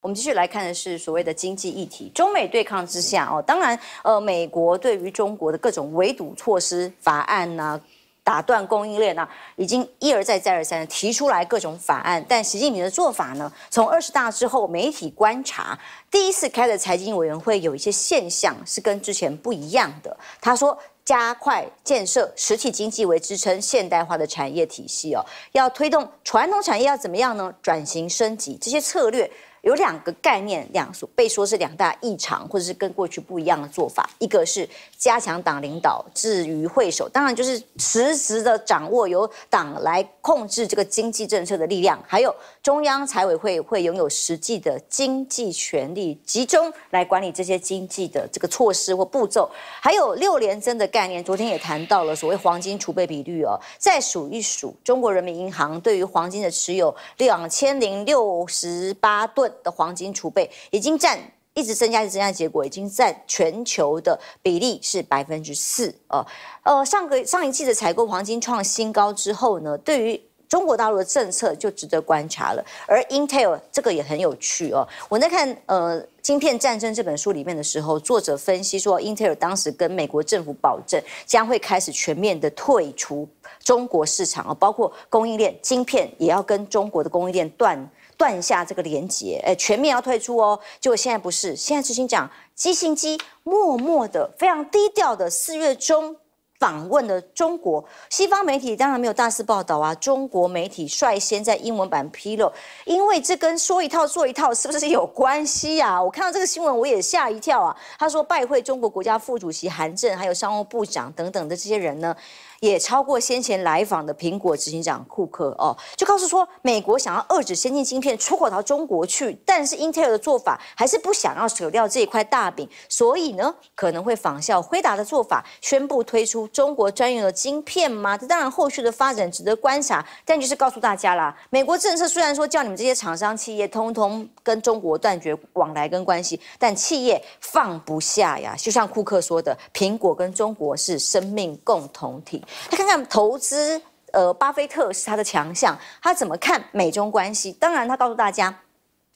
我们继续来看的是所谓的经济议题。中美对抗之下，哦，当然，呃，美国对于中国的各种围堵措施、法案呐，打断供应链呢，已经一而再、再而三的提出来各种法案。但习近平的做法呢，从二十大之后，媒体观察第一次开的财经委员会，有一些现象是跟之前不一样的。他说，加快建设实体经济为支撑、现代化的产业体系哦，要推动传统产业要怎么样呢？转型升级这些策略。有两个概念，两所被说是两大异常或者是跟过去不一样的做法。一个是加强党领导，至于会首，当然就是实时的掌握由党来控制这个经济政策的力量。还有中央财委会会拥有实际的经济权力，集中来管理这些经济的这个措施或步骤。还有六连增的概念，昨天也谈到了所谓黄金储备比率哦。再数一数，中国人民银行对于黄金的持有，两千零六十八吨。的黄金储备已经占一直增加，一直增加结果已经占全球的比例是百分之四。呃，上个上一季的采购黄金创新高之后呢，对于中国大陆的政策就值得观察了。而 Intel 这个也很有趣哦。我在看《呃晶片战争》这本书里面的时候，作者分析说，Intel 当时跟美国政府保证将会开始全面的退出中国市场啊，包括供应链晶片也要跟中国的供应链断。断下这个连接，哎，全面要退出哦。结果现在不是，现在执行长基兴机默默的、非常低调的四月中访问了中国。西方媒体当然没有大肆报道啊，中国媒体率先在英文版披露，因为这跟说一套做一套是不是有关系啊？我看到这个新闻我也吓一跳啊。他说拜会中国国家副主席韩正，还有商务部长等等的这些人呢。也超过先前来访的苹果执行长库克哦，就告诉说，美国想要遏止先进芯片出口到中国去，但是英特尔的做法还是不想要舍掉这一块大饼，所以呢，可能会仿效辉达的做法，宣布推出中国专用的晶片吗？这当然后续的发展值得观察，但就是告诉大家啦，美国政策虽然说叫你们这些厂商企业通通跟中国断绝往来跟关系，但企业放不下呀，就像库克说的，苹果跟中国是生命共同体。他看看投资，呃，巴菲特是他的强项。他怎么看美中关系？当然，他告诉大家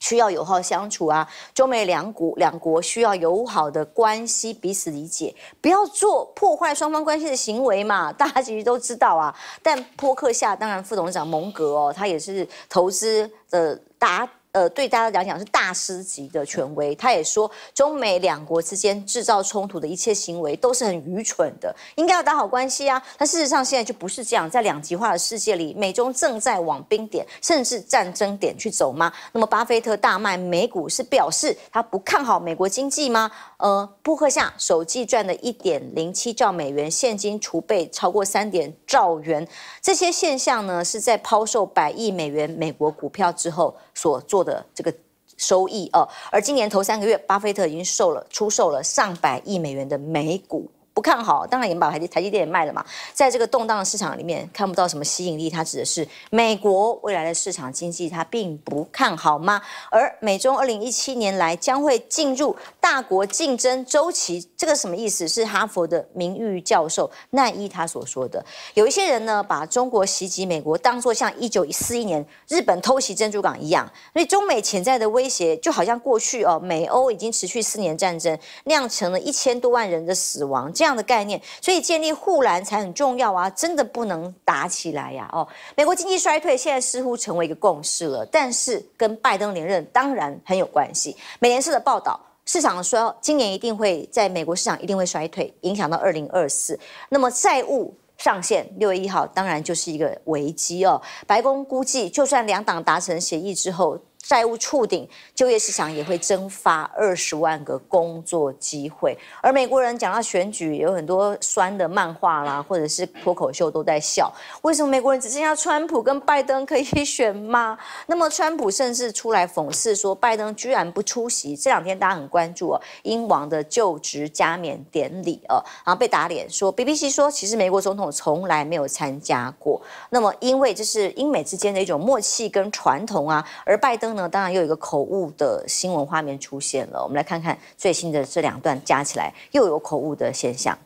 需要友好相处啊，中美两国两国需要友好的关系，彼此理解，不要做破坏双方关系的行为嘛。大家其实都知道啊。但伯克夏当然，副董事长蒙格哦，他也是投资的大。呃，对大家来讲是大师级的权威。他也说，中美两国之间制造冲突的一切行为都是很愚蠢的，应该要打好关系啊。但事实上现在就不是这样，在两极化的世界里，美中正在往冰点甚至战争点去走吗？那么，巴菲特大卖美股是表示他不看好美国经济吗？呃，扑克下首季赚的一点零七兆美元，现金储备超过三点兆元，这些现象呢，是在抛售百亿美元美国股票之后所做。的这个收益哦，而今年头三个月，巴菲特已经售了出售了上百亿美元的美股。不看好，当然也把台积台积电也卖了嘛。在这个动荡的市场里面，看不到什么吸引力。它指的是美国未来的市场经济，它并不看好吗？而美中二零一七年来将会进入大国竞争周期，这个什么意思？是哈佛的名誉教授奈伊他所说的。有一些人呢，把中国袭击美国当作像一九四一年日本偷袭珍珠港一样，所以中美潜在的威胁就好像过去哦，美欧已经持续四年战争，酿成了一千多万人的死亡。这样的概念，所以建立护栏才很重要啊！真的不能打起来呀！哦，美国经济衰退现在似乎成为一个共识了，但是跟拜登连任当然很有关系。美联社的报道，市场说今年一定会在美国市场一定会衰退，影响到二零二四。那么债务上限六月一号当然就是一个危机哦。白宫估计，就算两党达成协议之后。债务触顶，就业市场也会蒸发二十万个工作机会。而美国人讲到选举，有很多酸的漫画啦，或者是脱口秀都在笑。为什么美国人只剩下川普跟拜登可以 选吗？那么川普甚至出来讽刺说，拜登居然不出席。这两天大家很关注哦，英王的就职加冕典礼哦，然后被打脸，说 BBC 说其实美国总统从来没有参加过。那么因为这是英美之间的一种默契跟传统啊，而拜登。那当然又有一个口误的新闻画面出现了，我们来看看最新的这两段加起来又有口误的现象。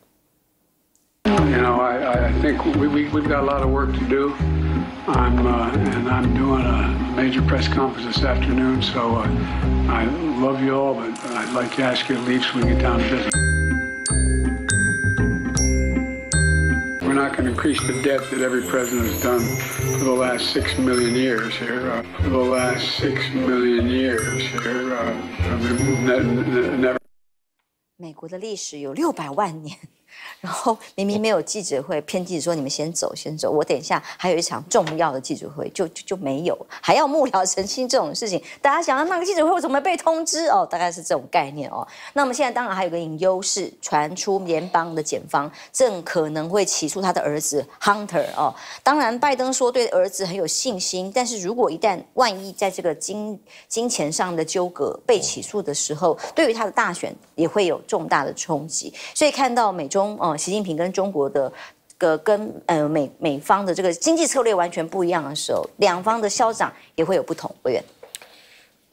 can increase the debt that every president has done for the last six million years here. Uh, for the last six million years here. Uh, I mean, never. 美国的历史有六百万年。然后明明没有记者会，偏记者说你们先走，先走，我等一下还有一场重要的记者会，就就就没有，还要木僚澄清这种事情，大家想要那个记者会我怎么被通知？哦，大概是这种概念哦。那么现在当然还有个隐忧是传出联邦的检方正可能会起诉他的儿子 Hunter 哦。当然拜登说对儿子很有信心，但是如果一旦万一在这个金金钱上的纠葛被起诉的时候，对于他的大选也会有重大的冲击。所以看到美洲。中哦，习近平跟中国的个跟呃美美方的这个经济策略完全不一样的时候，两方的消长也会有不同。委员，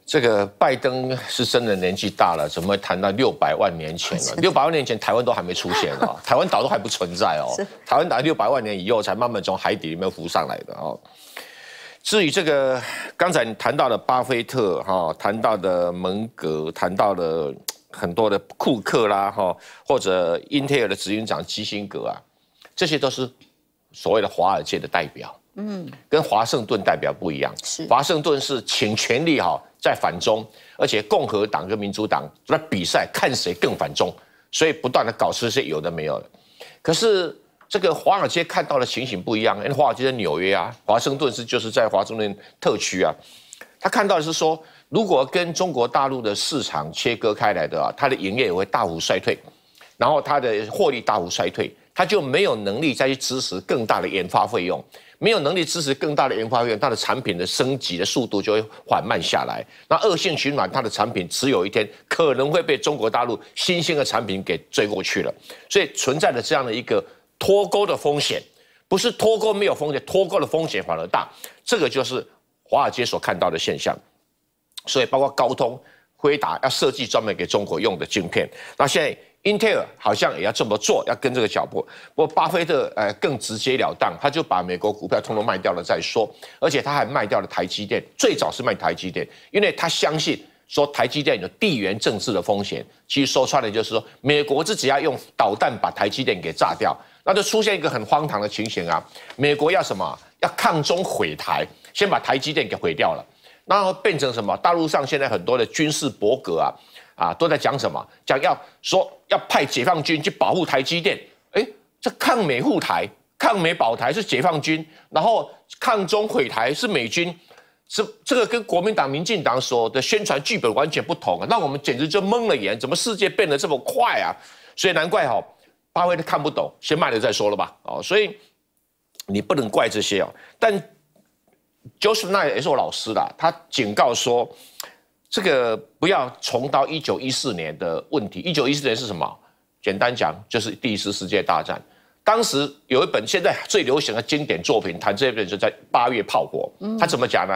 这个拜登是真的年纪大了，怎么会谈到六百万年前了？六百万年前台湾都还没出现啊，台湾岛都还不存在哦，台湾岛六百万年以后才慢慢从海底里面浮上来的哦。至于这个刚才你谈到的巴菲特哈，谈到的蒙格，谈到了。很多的库克啦，哈，或者英特尔的执行长基辛格啊，这些都是所谓的华尔街的代表，嗯，跟华盛顿代表不一样。是，华盛顿是请权力哈，在反中，而且共和党跟民主党来比赛，看谁更反中，所以不断的搞这些有的没有的。可是这个华尔街看到的情形不一样，因为华尔街在纽约啊，华盛顿是就是在华盛顿特区啊。他看到的是说，如果跟中国大陆的市场切割开来的啊，它的营业也会大幅衰退，然后它的获利大幅衰退，它就没有能力再去支持更大的研发费用，没有能力支持更大的研发费用，它的产品的升级的速度就会缓慢下来。那恶性循环，它的产品只有一天可能会被中国大陆新兴的产品给追过去了，所以存在着这样的一个脱钩的风险，不是脱钩没有风险，脱钩的风险反而大，这个就是。华尔街所看到的现象，所以包括高通、飞达要设计专门给中国用的镜片。那现在英特尔好像也要这么做，要跟这个脚步。不过巴菲特呃更直截了当，他就把美国股票通通卖掉了再说，而且他还卖掉了台积电。最早是卖台积电，因为他相信说台积电有地缘政治的风险。其实说穿了就是说，美国自己要用导弹把台积电给炸掉，那就出现一个很荒唐的情形啊！美国要什么？要抗中毁台？先把台积电给毁掉了，然后变成什么？大陆上现在很多的军事博格啊，啊都在讲什么？讲要说要派解放军去保护台积电。哎，这抗美护台、抗美保台是解放军，然后抗中毁台是美军。这这个跟国民党、民进党所的宣传剧本完全不同啊！那我们简直就蒙了眼，怎么世界变得这么快啊？所以难怪哈，巴菲特看不懂，先卖了再说了吧。哦，所以你不能怪这些哦，但。j o s e p h i h t 也是我老师啦，他警告说，这个不要重蹈一九一四年的问题。一九一四年是什么？简单讲，就是第一次世界大战。当时有一本现在最流行的经典作品，谈这一本就在《八月炮火》。他怎么讲呢？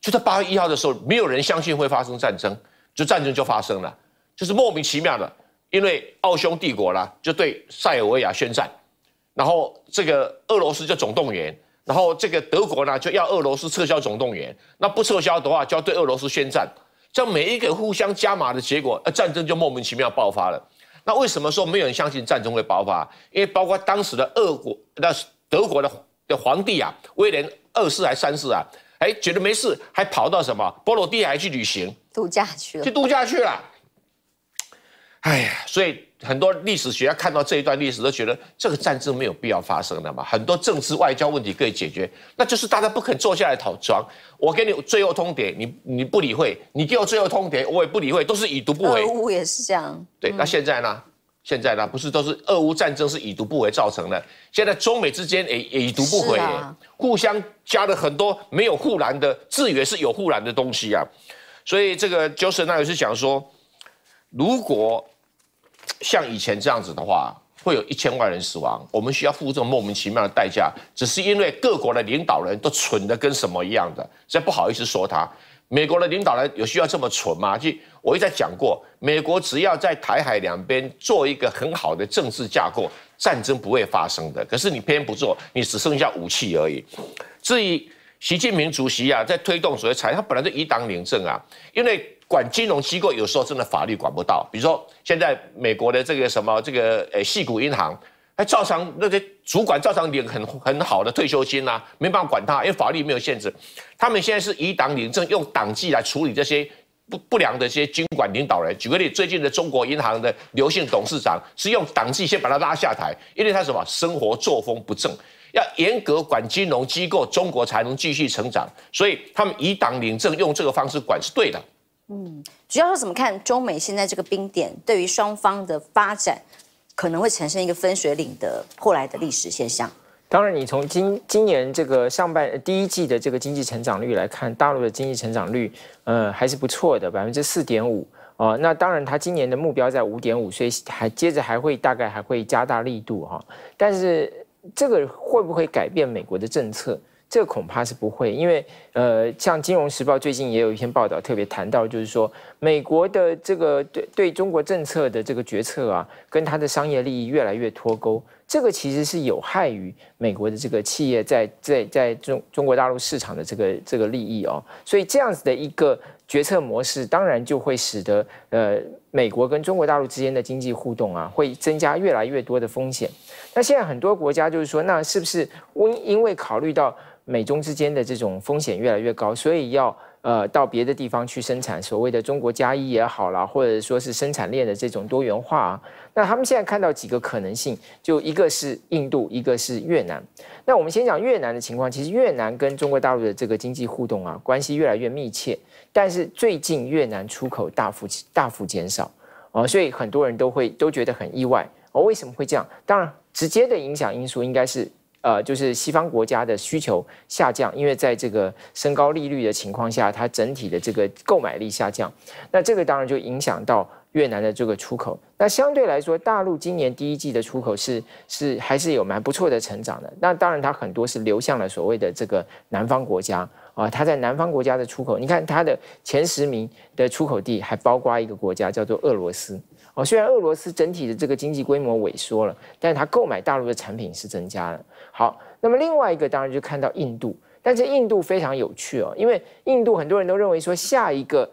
就在八月一号的时候，没有人相信会发生战争，就战争就发生了，就是莫名其妙的，因为奥匈帝国啦就对塞尔维亚宣战，然后这个俄罗斯就总动员。然后这个德国呢，就要俄罗斯撤销总动员。那不撤销的话，就要对俄罗斯宣战。这每一个互相加码的结果，呃，战争就莫名其妙爆发了。那为什么说没有人相信战争会爆发？因为包括当时的俄国是德国的的皇帝啊，威廉二世还三世啊，哎，觉得没事，还跑到什么波罗的海去旅行度假去了，去度假去了。哎呀，所以。很多历史学家看到这一段历史都觉得这个战争没有必要发生的嘛，很多政治外交问题可以解决，那就是大家不肯坐下来讨庄。我给你最后通牒，你你不理会，你给我最后通牒，我也不理会，都是以毒不回。俄乌也是这样。对，那现在呢？现在呢？不是都是俄乌战争是以毒不回造成的？现在中美之间也也已读不回，互相加了很多没有护栏的，自然是有护栏的东西啊。所以这个 Joseph 那里是讲说，如果。像以前这样子的话，会有一千万人死亡。我们需要付这种莫名其妙的代价，只是因为各国的领导人都蠢得跟什么一样的，所以不好意思说他。美国的领导人有需要这么蠢吗？就我一再讲过，美国只要在台海两边做一个很好的政治架构，战争不会发生的。可是你偏不做，你只剩下武器而已。至于习近平主席啊，在推动所谓财，他本来就以党领政啊，因为。管金融机构有时候真的法律管不到，比如说现在美国的这个什么这个呃系股银行，还照常那些主管照常领很很好的退休金啊，没办法管他，因为法律没有限制。他们现在是以党领政，用党纪来处理这些不不良的一些经管领导人。举个例，最近的中国银行的刘姓董事长是用党纪先把他拉下台，因为他什么生活作风不正，要严格管金融机构，中国才能继续成长。所以他们以党领政，用这个方式管是对的。嗯，主要授怎么看中美现在这个冰点，对于双方的发展，可能会产生一个分水岭的后来的历史现象。当然，你从今今年这个上半第一季的这个经济成长率来看，大陆的经济成长率，呃，还是不错的，百分之四点五啊。那当然，它今年的目标在五点五，所以还接着还会大概还会加大力度哈。但是这个会不会改变美国的政策？这恐怕是不会，因为呃，像《金融时报》最近也有一篇报道特别谈到，就是说美国的这个对对中国政策的这个决策啊，跟它的商业利益越来越脱钩，这个其实是有害于美国的这个企业在在在中中国大陆市场的这个这个利益哦，所以这样子的一个决策模式，当然就会使得呃美国跟中国大陆之间的经济互动啊，会增加越来越多的风险。那现在很多国家就是说，那是不是因因为考虑到？美中之间的这种风险越来越高，所以要呃到别的地方去生产，所谓的“中国加一”也好啦，或者说是生产链的这种多元化。啊。那他们现在看到几个可能性，就一个是印度，一个是越南。那我们先讲越南的情况，其实越南跟中国大陆的这个经济互动啊，关系越来越密切。但是最近越南出口大幅大幅减少啊，所以很多人都会都觉得很意外。哦，为什么会这样？当然，直接的影响因素应该是。呃，就是西方国家的需求下降，因为在这个升高利率的情况下，它整体的这个购买力下降。那这个当然就影响到越南的这个出口。那相对来说，大陆今年第一季的出口是是还是有蛮不错的成长的。那当然，它很多是流向了所谓的这个南方国家啊。它在南方国家的出口，你看它的前十名的出口地还包括一个国家叫做俄罗斯。哦，虽然俄罗斯整体的这个经济规模萎缩了，但是它购买大陆的产品是增加了。好，那么另外一个当然就看到印度，但是印度非常有趣哦，因为印度很多人都认为说下一个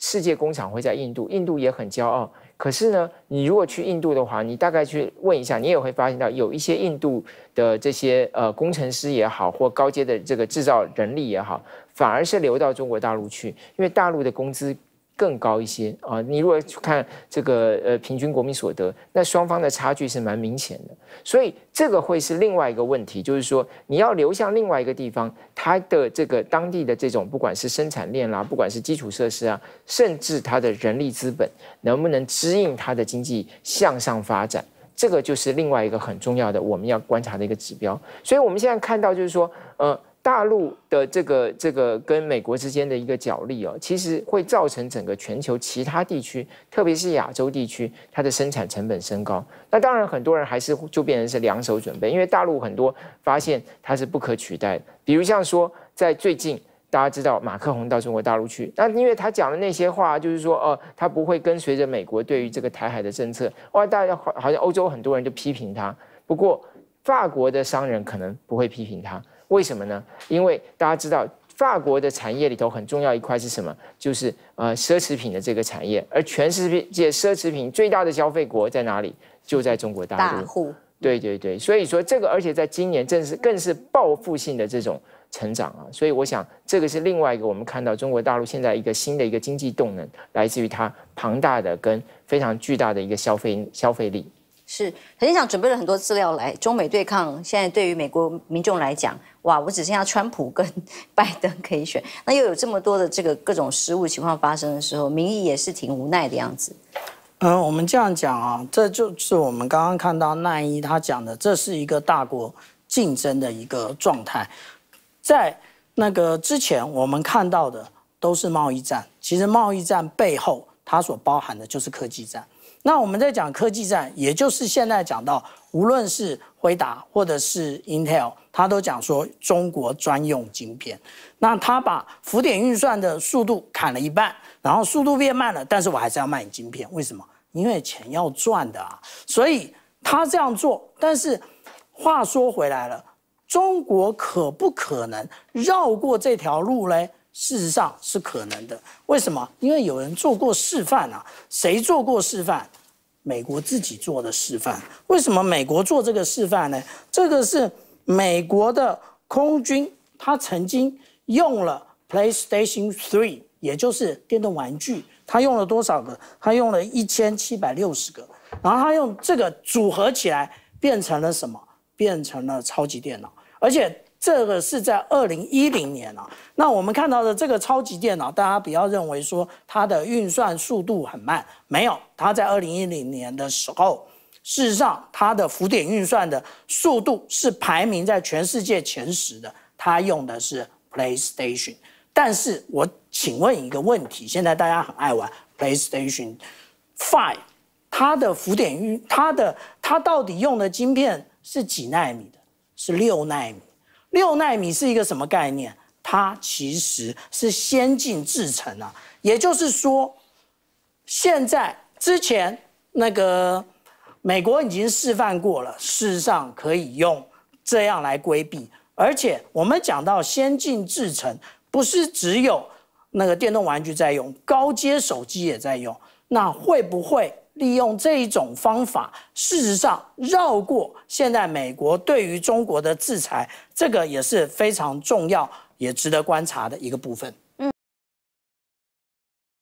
世界工厂会在印度，印度也很骄傲。可是呢，你如果去印度的话，你大概去问一下，你也会发现到有一些印度的这些呃工程师也好，或高阶的这个制造人力也好，反而是流到中国大陆去，因为大陆的工资。更高一些啊！你如果去看这个呃平均国民所得，那双方的差距是蛮明显的。所以这个会是另外一个问题，就是说你要流向另外一个地方，它的这个当地的这种不管是生产链啦，不管是基础设施啊，甚至它的人力资本能不能支应它的经济向上发展，这个就是另外一个很重要的我们要观察的一个指标。所以我们现在看到就是说，呃。大陆的这个这个跟美国之间的一个角力哦，其实会造成整个全球其他地区，特别是亚洲地区，它的生产成本升高。那当然，很多人还是就变成是两手准备，因为大陆很多发现它是不可取代的。比如像说，在最近大家知道马克宏到中国大陆去，那因为他讲的那些话，就是说哦，他不会跟随着美国对于这个台海的政策。哇，大家好像欧洲很多人就批评他，不过法国的商人可能不会批评他。为什么呢？因为大家知道，法国的产业里头很重要一块是什么？就是呃奢侈品的这个产业。而全世界奢侈品最大的消费国在哪里？就在中国大陆。大户。对对对，所以说这个，而且在今年正是更是报复性的这种成长啊。所以我想，这个是另外一个我们看到中国大陆现在一个新的一个经济动能，来自于它庞大的跟非常巨大的一个消费消费力。是，很想准备了很多资料来。中美对抗现在对于美国民众来讲，哇，我只剩下川普跟 拜登可以选。那又有这么多的这个各种失误情况发生的时候，民意也是挺无奈的样子。嗯，我们这样讲啊，这就是我们刚刚看到奈伊他讲的，这是一个大国竞争的一个状态。在那个之前，我们看到的都是贸易战，其实贸易战背后它所包含的就是科技战。那我们在讲科技战，也就是现在讲到，无论是回答或者是 Intel，他都讲说中国专用晶片，那他把浮点运算的速度砍了一半，然后速度变慢了，但是我还是要卖晶片，为什么？因为钱要赚的啊，所以他这样做。但是，话说回来了，中国可不可能绕过这条路嘞？事实上是可能的，为什么？因为有人做过示范啊。谁做过示范？美国自己做的示范。为什么美国做这个示范呢？这个是美国的空军，他曾经用了 PlayStation Three，也就是电动玩具。他用了多少个？他用了一千七百六十个。然后他用这个组合起来，变成了什么？变成了超级电脑。而且。这个是在二零一零年啊。那我们看到的这个超级电脑，大家不要认为说它的运算速度很慢。没有，它在二零一零年的时候，事实上它的浮点运算的速度是排名在全世界前十的。它用的是 PlayStation。但是我请问一个问题：现在大家很爱玩 PlayStation Five，它的浮点运它的它到底用的晶片是几纳米的？是六纳米。六纳米是一个什么概念？它其实是先进制程啊，也就是说，现在之前那个美国已经示范过了，事实上可以用这样来规避。而且我们讲到先进制程，不是只有那个电动玩具在用，高阶手机也在用，那会不会？利用这一种方法，事实上绕过现在美国对于中国的制裁，这个也是非常重要、也值得观察的一个部分。